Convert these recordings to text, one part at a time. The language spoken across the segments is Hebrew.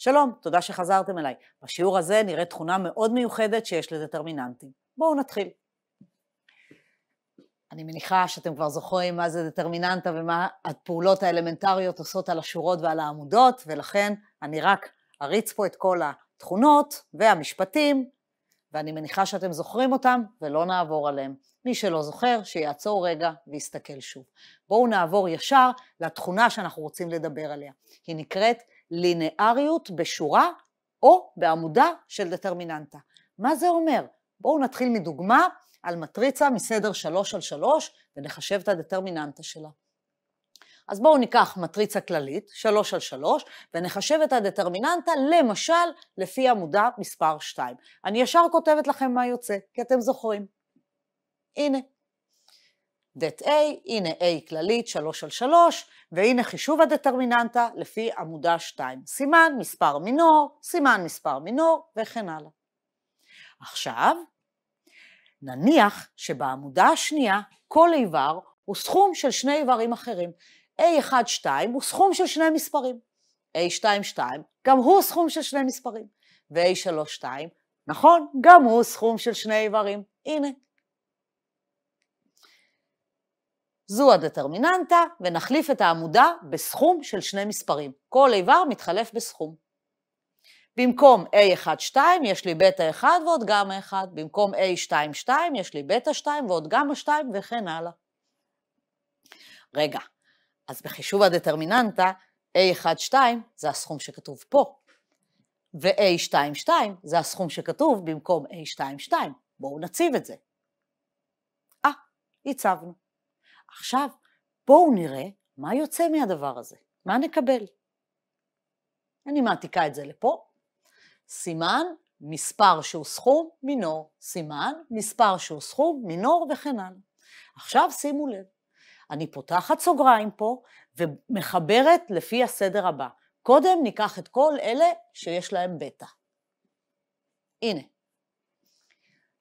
שלום, תודה שחזרתם אליי. בשיעור הזה נראה תכונה מאוד מיוחדת שיש לדטרמיננטים. בואו נתחיל. אני מניחה שאתם כבר זוכרים מה זה דטרמיננטה ומה הפעולות האלמנטריות עושות על השורות ועל העמודות, ולכן אני רק אריץ פה את כל התכונות והמשפטים, ואני מניחה שאתם זוכרים אותם ולא נעבור עליהם. מי שלא זוכר, שיעצור רגע ויסתכל שוב. בואו נעבור ישר לתכונה שאנחנו רוצים לדבר עליה. היא נקראת לינאריות בשורה או בעמודה של דטרמיננטה. מה זה אומר? בואו נתחיל מדוגמה על מטריצה מסדר 3 על 3 ונחשב את הדטרמיננטה שלה. אז בואו ניקח מטריצה כללית, 3 על 3, ונחשב את הדטרמיננטה, למשל, לפי עמודה מספר 2. אני ישר כותבת לכם מה יוצא, כי אתם זוכרים. הנה, det A, הנה A כללית 3 על 3, והנה חישוב הדטרמיננטה לפי עמודה 2. סימן מספר מינור, סימן מספר מינור, וכן הלאה. עכשיו, נניח שבעמודה השנייה כל איבר הוא סכום של שני איברים אחרים. A1-2 הוא סכום של שני מספרים. A2-2 גם הוא סכום של שני מספרים. ו-A3-2, נכון, גם הוא סכום של שני איברים. הנה, זו הדטרמיננטה, ונחליף את העמודה בסכום של שני מספרים. כל איבר מתחלף בסכום. במקום A1-2 יש לי בטא 1 ועוד גמא 1, במקום A2-2 יש לי בטא 2 ועוד גמא 2 וכן הלאה. רגע, אז בחישוב הדטרמיננטה, A1-2 זה הסכום שכתוב פה, ו-A2-2 זה הסכום שכתוב במקום A2-2. בואו נציב את זה. אה, הצבנו. עכשיו בואו נראה מה יוצא מהדבר הזה, מה נקבל. אני מעתיקה את זה לפה. סימן, מספר שהוא סכום, מינור. סימן, מספר שהוא סכום, מינור וכן הלאה. עכשיו שימו לב, אני פותחת סוגריים פה ומחברת לפי הסדר הבא. קודם ניקח את כל אלה שיש להם בטא. הנה.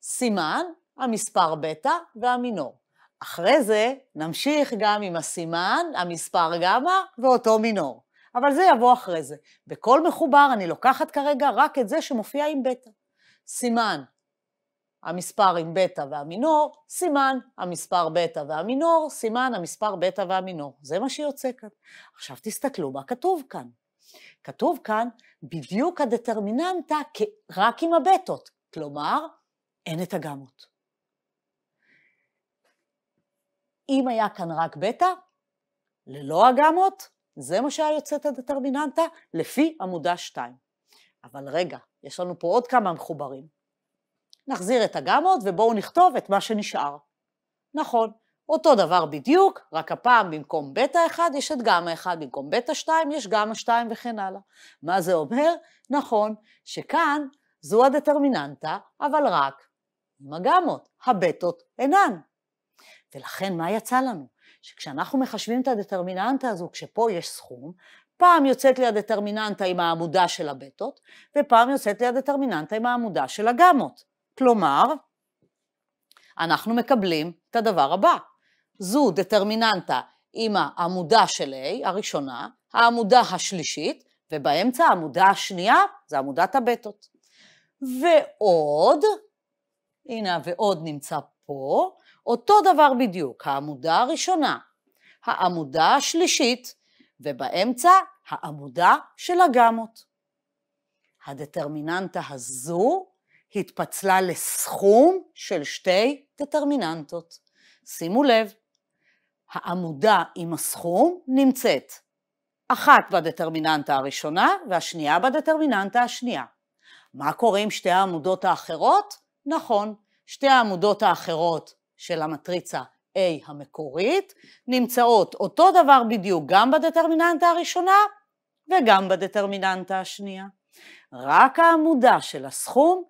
סימן, המספר בטא והמינור. אחרי זה נמשיך גם עם הסימן, המספר גמא ואותו מינור. אבל זה יבוא אחרי זה. בכל מחובר אני לוקחת כרגע רק את זה שמופיע עם בטא. סימן המספר עם בטא והמינור, סימן המספר בטא והמינור, סימן המספר בטא והמינור. זה מה שיוצא כאן. עכשיו תסתכלו מה כתוב כאן. כתוב כאן בדיוק הדטרמיננטה רק עם הבטות, כלומר, אין את הגמות. אם היה כאן רק בטא, ללא הגמות, זה מה שהיה יוצאת הדטרמיננטה לפי עמודה 2. אבל רגע, יש לנו פה עוד כמה מחוברים. נחזיר את הגמות ובואו נכתוב את מה שנשאר. נכון, אותו דבר בדיוק, רק הפעם במקום בטא 1 יש את גמא 1, במקום בטא 2 יש גמא 2 וכן הלאה. מה זה אומר? נכון, שכאן זו הדטרמיננטה, אבל רק עם הגמות, הבטות אינן. ולכן מה יצא לנו? שכשאנחנו מחשבים את הדטרמיננטה הזו, כשפה יש סכום, פעם יוצאת לי הדטרמיננטה עם העמודה של הבטות, ופעם יוצאת לי הדטרמיננטה עם העמודה של הגמות. כלומר, אנחנו מקבלים את הדבר הבא. זו דטרמיננטה עם העמודה של A, הראשונה, העמודה השלישית, ובאמצע העמודה השנייה זה עמודת הבטות. ועוד, הנה ועוד נמצא פה, אותו דבר בדיוק, העמודה הראשונה, העמודה השלישית, ובאמצע העמודה של הגמות. הדטרמיננטה הזו התפצלה לסכום של שתי דטרמיננטות. שימו לב, העמודה עם הסכום נמצאת אחת בדטרמיננטה הראשונה והשנייה בדטרמיננטה השנייה. מה קורה עם שתי העמודות האחרות? נכון, שתי העמודות האחרות של המטריצה A המקורית, נמצאות אותו דבר בדיוק גם בדטרמיננטה הראשונה וגם בדטרמיננטה השנייה. רק העמודה של הסכום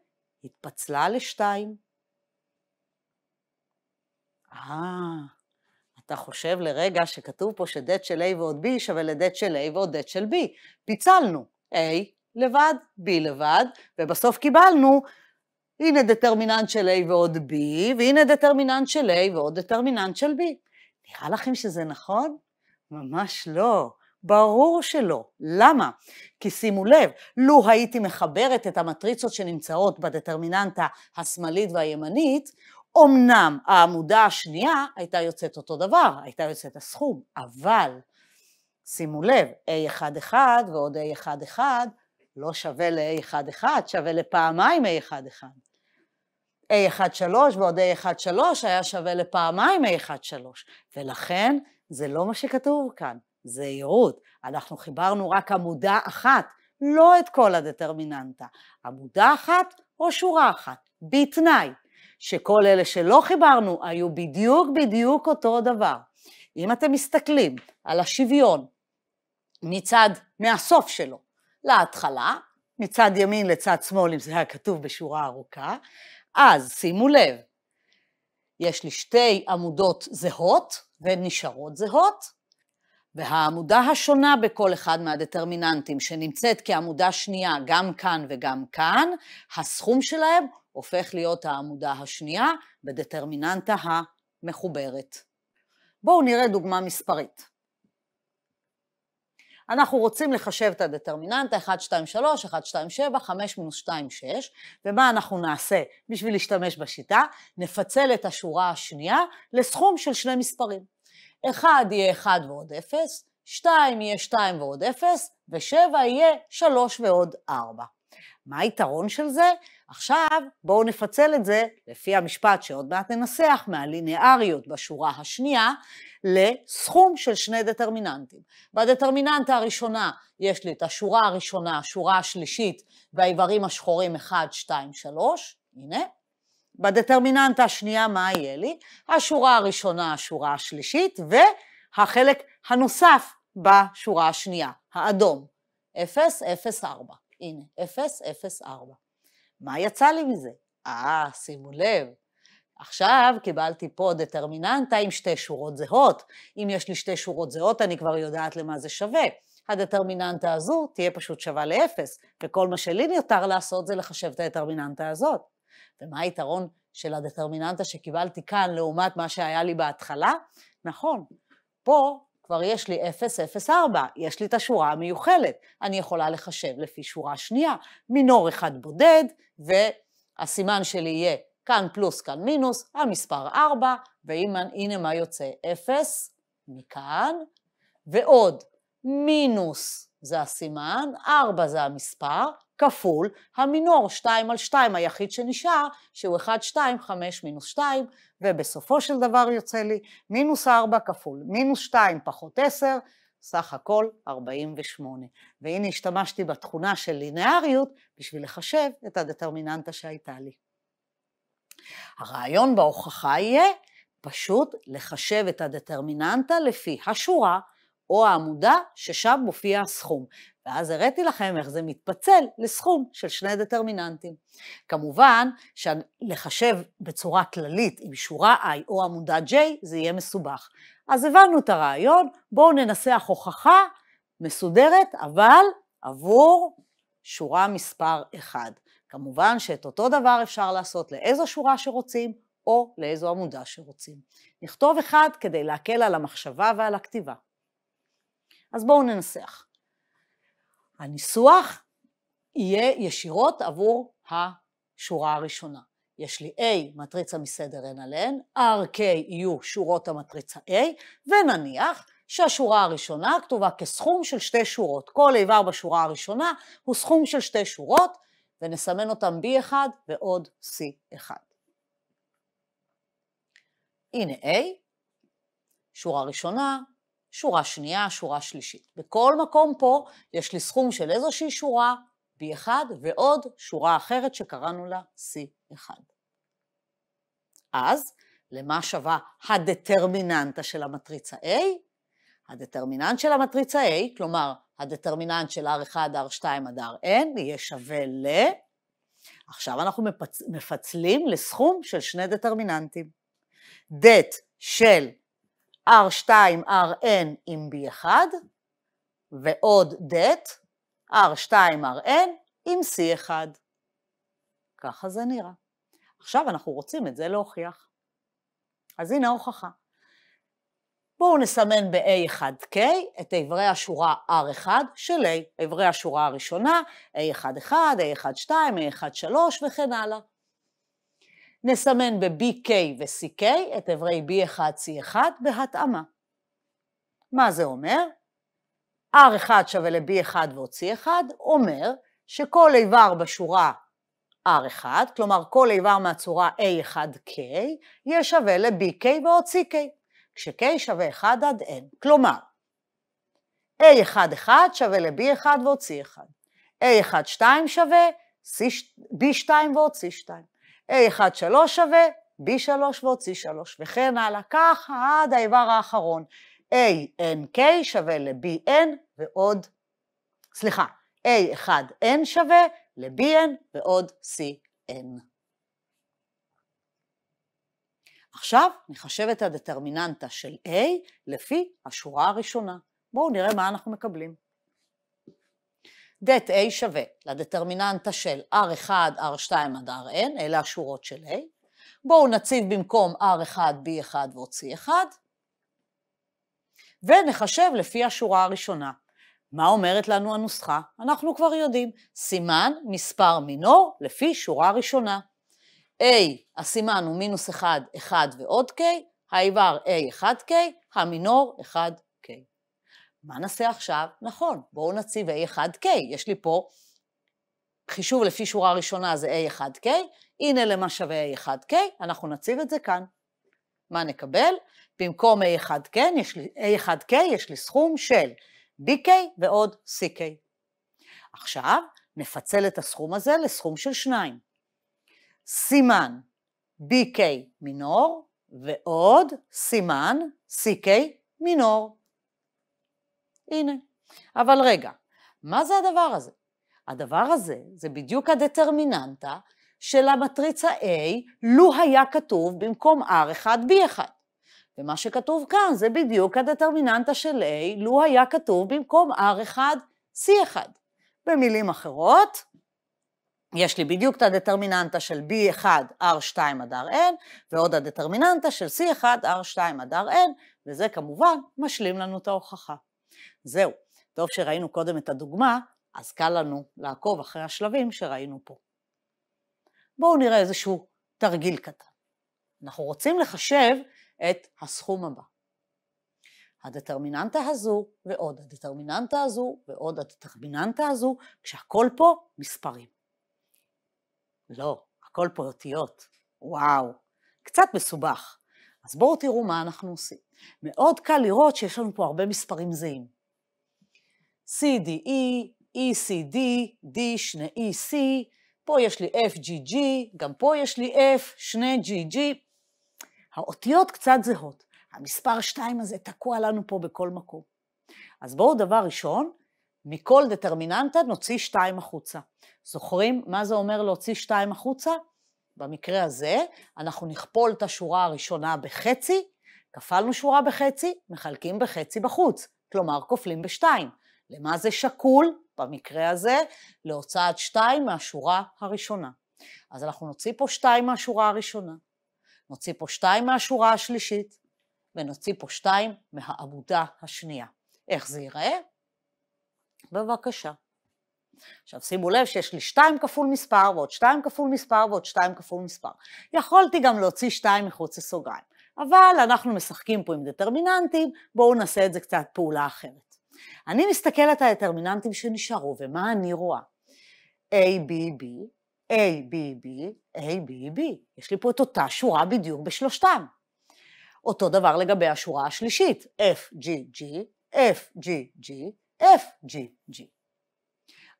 התפצלה לשתיים. אה, אתה חושב לרגע שכתוב פה שdet של A ועוד B שווה לdet של A ועוד det של B. פיצלנו A לבד, B לבד, ובסוף קיבלנו הנה דטרמיננט של A ועוד B, והנה דטרמיננט של A ועוד דטרמיננט של B. נראה לכם שזה נכון? ממש לא. ברור שלא. למה? כי שימו לב, לו הייתי מחברת את המטריצות שנמצאות בדטרמיננטה השמאלית והימנית, אמנם העמודה השנייה הייתה יוצאת אותו דבר, הייתה יוצאת הסכום, אבל שימו לב, A11 ועוד A11 לא שווה ל-A11, שווה לפעמיים A11. A13 ועוד A13 היה שווה לפעמיים A13, ולכן זה לא מה שכתוב כאן, זהירות. אנחנו חיברנו רק עמודה אחת, לא את כל הדטרמיננטה. עמודה אחת או שורה אחת, בתנאי שכל אלה שלא חיברנו היו בדיוק בדיוק אותו דבר. אם אתם מסתכלים על השוויון מצד, מהסוף שלו להתחלה, מצד ימין לצד שמאל, אם זה היה כתוב בשורה ארוכה, אז שימו לב, יש לי שתי עמודות זהות והן נשארות זהות, והעמודה השונה בכל אחד מהדטרמיננטים, שנמצאת כעמודה שנייה גם כאן וגם כאן, הסכום שלהם הופך להיות העמודה השנייה בדטרמיננטה המחוברת. בואו נראה דוגמה מספרית. אנחנו רוצים לחשב את הדטרמיננטה, 1, 2, 3, 1, 2, 7, 5 מינוס 2, 6, ומה אנחנו נעשה בשביל להשתמש בשיטה? נפצל את השורה השנייה לסכום של שני מספרים. 1 יהיה 1 ועוד 0, 2 יהיה 2 ועוד 0, ו-7 יהיה 3 ועוד 4. מה היתרון של זה? עכשיו בואו נפצל את זה, לפי המשפט שעוד מעט ננסח, מהליניאריות בשורה השנייה, לסכום של שני דטרמיננטים. בדטרמיננטה הראשונה יש לי את השורה הראשונה, השורה השלישית, והאיברים השחורים 1, 2, 3, הנה. בדטרמיננטה השנייה, מה יהיה לי? השורה הראשונה, השורה השלישית, והחלק הנוסף בשורה השנייה, האדום, 0, 0, 4. הנה, 004. מה יצא לי מזה? אה, שימו לב, עכשיו קיבלתי פה דטרמיננטה עם שתי שורות זהות. אם יש לי שתי שורות זהות, אני כבר יודעת למה זה שווה. הדטרמיננטה הזו תהיה פשוט שווה לאפס, וכל מה שלי נותר לעשות זה לחשב את הדטרמיננטה הזאת. ומה היתרון של הדטרמיננטה שקיבלתי כאן לעומת מה שהיה לי בהתחלה? נכון, פה כבר יש לי 004, יש לי את השורה המיוחלת, אני יכולה לחשב לפי שורה שנייה, מינור אחד בודד, והסימן שלי יהיה כאן פלוס, כאן מינוס, המספר 4, והנה מה יוצא 0 מכאן, ועוד מינוס זה הסימן, 4 זה המספר, כפול המינור 2 על 2 היחיד שנשאר, שהוא 1, 2, 5 מינוס 2, ובסופו של דבר יוצא לי מינוס 4 כפול מינוס 2 פחות 10, סך הכל 48. והנה השתמשתי בתכונה של לינאריות בשביל לחשב את הדטרמיננטה שהייתה לי. הרעיון בהוכחה יהיה פשוט לחשב את הדטרמיננטה לפי השורה או העמודה ששם מופיע הסכום. ואז הראיתי לכם איך זה מתפצל לסכום של שני דטרמיננטים. כמובן שלחשב בצורה כללית עם שורה i או עמודה j זה יהיה מסובך. אז הבנו את הרעיון, בואו ננסח הוכחה מסודרת, אבל עבור שורה מספר 1. כמובן שאת אותו דבר אפשר לעשות לאיזו שורה שרוצים או לאיזו עמודה שרוצים. נכתוב אחד כדי להקל על המחשבה ועל הכתיבה. אז בואו ננסח. הניסוח יהיה ישירות עבור השורה הראשונה. יש לי A, מטריצה מסדר n על n, RK יהיו שורות המטריצה A, ונניח שהשורה הראשונה כתובה כסכום של שתי שורות. כל איבר בשורה הראשונה הוא סכום של שתי שורות, ונסמן אותם B1 ועוד C1. הנה A, שורה ראשונה, שורה שנייה, שורה שלישית. בכל מקום פה יש לי סכום של איזושהי שורה, B1, ועוד שורה אחרת שקראנו לה C1. אז, למה שווה הדטרמיננטה של המטריצה A? הדטרמיננט של המטריצה A, כלומר, הדטרמיננט של R1, R2 עד Rn, יהיה שווה ל... עכשיו אנחנו מפצ... מפצלים לסכום של שני דטרמיננטים. דט של R2RN עם B1, ועוד דט, R2RN עם C1. ככה זה נראה. עכשיו אנחנו רוצים את זה להוכיח. אז הנה ההוכחה. בואו נסמן ב-A1K את איברי השורה R1 של A, איברי השורה הראשונה, a 1 1 a 1 2 a 1 3 וכן הלאה. נסמן ב-BK ו-CK את אברי B1C1 בהתאמה. מה זה אומר? R1 שווה ל-B1 ועוד C1 אומר שכל איבר בשורה R1, כלומר כל איבר מהצורה A1K, יהיה שווה ל-BK ועוד CK, כש-K שווה 1 עד N. כלומר, A1-1 שווה ל-B1 ועוד C1, A1-2 שווה B2 ועוד C2. A1-3 שווה B3 ועוד C3, וכן הלאה, ככה עד האיבר האחרון. ANK שווה ל-BN ועוד, סליחה, A1N שווה ל-BN ועוד CN. עכשיו נחשב את הדטרמיננטה של A לפי השורה הראשונה. בואו נראה מה אנחנו מקבלים. דת A שווה לדטרמיננטה של R1, R2 עד Rn, אלה השורות של A. בואו נציב במקום R1, B1 ועוד C1, ונחשב לפי השורה הראשונה. מה אומרת לנו הנוסחה? אנחנו כבר יודעים, סימן מספר מינור לפי שורה ראשונה. A, הסימן הוא מינוס 1, 1 ועוד K, האיבר A1K, המינור 1K. מה נעשה עכשיו? נכון, בואו נציב A1K. יש לי פה חישוב לפי שורה ראשונה זה A1K, הנה למה שווה A1K, אנחנו נציב את זה כאן. מה נקבל? במקום A1K יש לי, A1K, יש לי סכום של BK ועוד CK. עכשיו, נפצל את הסכום הזה לסכום של שניים. סימן BK מינור ועוד סימן CK מינור. הנה. אבל רגע, מה זה הדבר הזה? הדבר הזה זה בדיוק הדטרמיננטה של המטריצה A, לו היה כתוב במקום R1B1. ומה שכתוב כאן זה בדיוק הדטרמיננטה של A, לו היה כתוב במקום R1C1. במילים אחרות, יש לי בדיוק את הדטרמיננטה של B1, R2 עד Rn, ועוד הדטרמיננטה של C1, R2 עד Rn, וזה כמובן משלים לנו את ההוכחה. זהו. טוב שראינו קודם את הדוגמה, אז קל לנו לעקוב אחרי השלבים שראינו פה. בואו נראה איזשהו תרגיל קטן. אנחנו רוצים לחשב את הסכום הבא. הדטרמיננטה הזו ועוד הדטרמיננטה הזו ועוד הדטרמיננטה הזו, כשהכול פה מספרים. לא, הכל פה אותיות. וואו, קצת מסובך. אז בואו תראו מה אנחנו עושים. מאוד קל לראות שיש לנו פה הרבה מספרים זהים. CDE, ECD, D, שני EC, פה יש לי FGG, גם פה יש לי F, שני GG. האותיות קצת זהות. המספר 2 הזה תקוע לנו פה בכל מקום. אז בואו דבר ראשון, מכל דטרמיננטה נוציא 2 החוצה. זוכרים מה זה אומר להוציא 2 החוצה? במקרה הזה, אנחנו נכפול את השורה הראשונה בחצי, כפלנו שורה בחצי, מחלקים בחצי בחוץ, כלומר כופלים בשתיים. למה זה שקול, במקרה הזה, להוצאת שתיים מהשורה הראשונה. אז אנחנו נוציא פה שתיים מהשורה הראשונה, נוציא פה שתיים מהשורה השלישית, ונוציא פה שתיים מהעמודה השנייה. איך זה ייראה? בבקשה. עכשיו שימו לב שיש לי 2 כפול מספר ועוד 2 כפול מספר ועוד 2 כפול מספר. יכולתי גם להוציא 2 מחוץ לסוגריים, אבל אנחנו משחקים פה עם דטרמיננטים, בואו נעשה את זה קצת פעולה אחרת. אני מסתכלת על הדטרמיננטים שנשארו, ומה אני רואה? A, B, B, A, B, B, A, B, B. יש לי פה את אותה שורה בדיוק בשלושתם. אותו דבר לגבי השורה השלישית, F, G, G, F, G, G, F, G, G.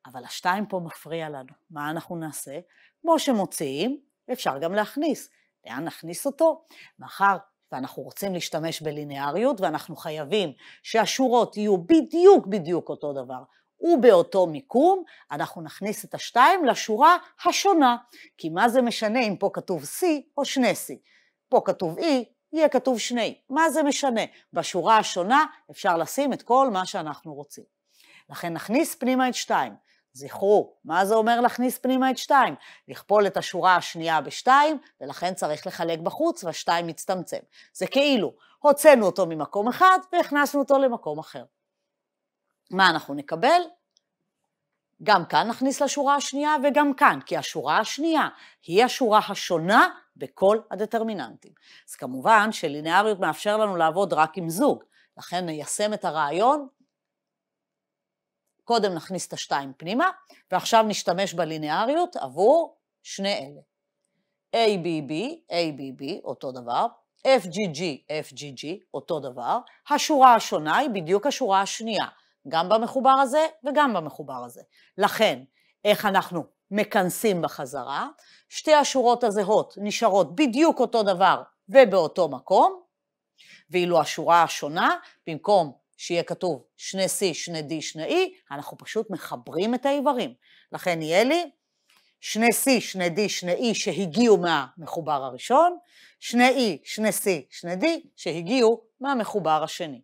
אבל השתיים פה מפריע לנו. מה אנחנו נעשה? כמו שמוציאים, אפשר גם להכניס. לאן נכניס אותו? מאחר ואנחנו רוצים להשתמש בליניאריות, ואנחנו חייבים שהשורות יהיו בדיוק בדיוק אותו דבר. ובאותו מיקום אנחנו נכניס את השתיים לשורה השונה, כי מה זה משנה אם פה כתוב C או שני C? פה כתוב E, יהיה כתוב שני. מה זה משנה? בשורה השונה אפשר לשים את כל מה שאנחנו רוצים. לכן נכניס פנימה את שתיים. זכרו, מה זה אומר להכניס פנימה את 2? לכפול את השורה השנייה ב-2, ולכן צריך לחלק בחוץ, וה-2 מצטמצם. זה כאילו, הוצאנו אותו ממקום אחד והכנסנו אותו למקום אחר. מה אנחנו נקבל? גם כאן נכניס לשורה השנייה וגם כאן, כי השורה השנייה היא השורה השונה בכל הדטרמיננטים. אז כמובן שלינאריות מאפשר לנו לעבוד רק עם זוג, לכן ניישם את הרעיון קודם נכניס את השתיים פנימה, ועכשיו נשתמש בליניאריות עבור שני אלה. ABB, ABB, אותו דבר, FGG, FGG, אותו דבר. השורה השונה היא בדיוק השורה השנייה, גם במחובר הזה וגם במחובר הזה. לכן, איך אנחנו מכנסים בחזרה, שתי השורות הזהות נשארות בדיוק אותו דבר ובאותו מקום, ואילו השורה השונה, במקום שיהיה כתוב שני C, שני D, שני E, אנחנו פשוט מחברים את האיברים. לכן יהיה לי שני C, שני D, שני E שהגיעו מהמחובר הראשון, שני E, שני C, שני D שהגיעו מהמחובר השני.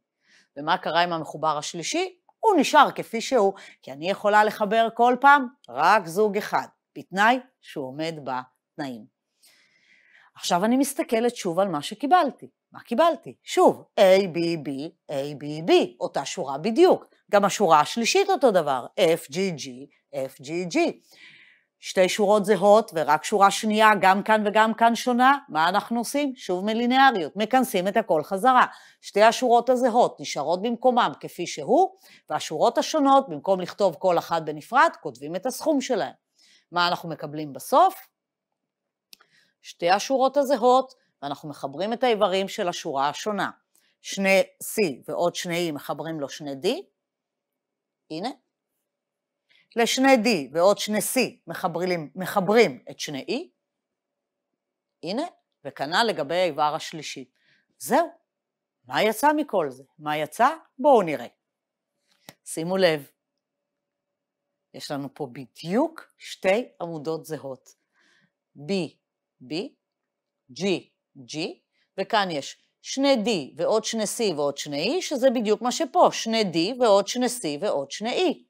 ומה קרה עם המחובר השלישי? הוא נשאר כפי שהוא, כי אני יכולה לחבר כל פעם רק זוג אחד, בתנאי שהוא עומד בתנאים. עכשיו אני מסתכלת שוב על מה שקיבלתי. מה קיבלתי? שוב, A, B, B, A, B, B, אותה שורה בדיוק. גם השורה השלישית אותו דבר, F, G, G, F, G, G. שתי שורות זהות ורק שורה שנייה, גם כאן וגם כאן שונה, מה אנחנו עושים? שוב מלינאריות, מכנסים את הכל חזרה. שתי השורות הזהות נשארות במקומם כפי שהוא, והשורות השונות, במקום לכתוב כל אחת בנפרד, כותבים את הסכום שלהם. מה אנחנו מקבלים בסוף? שתי השורות הזהות, ואנחנו מחברים את האיברים של השורה השונה. שני C ועוד שני E מחברים לו שני D, הנה. לשני D ועוד שני C מחברים, מחברים את שני E, הנה, וכנ"ל לגבי האיבר השלישי. זהו, מה יצא מכל זה? מה יצא? בואו נראה. שימו לב, יש לנו פה בדיוק שתי עמודות זהות. B, B, G, G, וכאן יש שני D ועוד שני C ועוד שני E, שזה בדיוק מה שפה, שני D ועוד שני C ועוד שני E.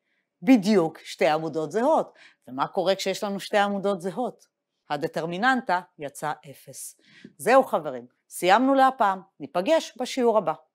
בדיוק שתי עמודות זהות. ומה קורה כשיש לנו שתי עמודות זהות? הדטרמיננטה יצא אפס. זהו חברים, סיימנו להפעם, ניפגש בשיעור הבא.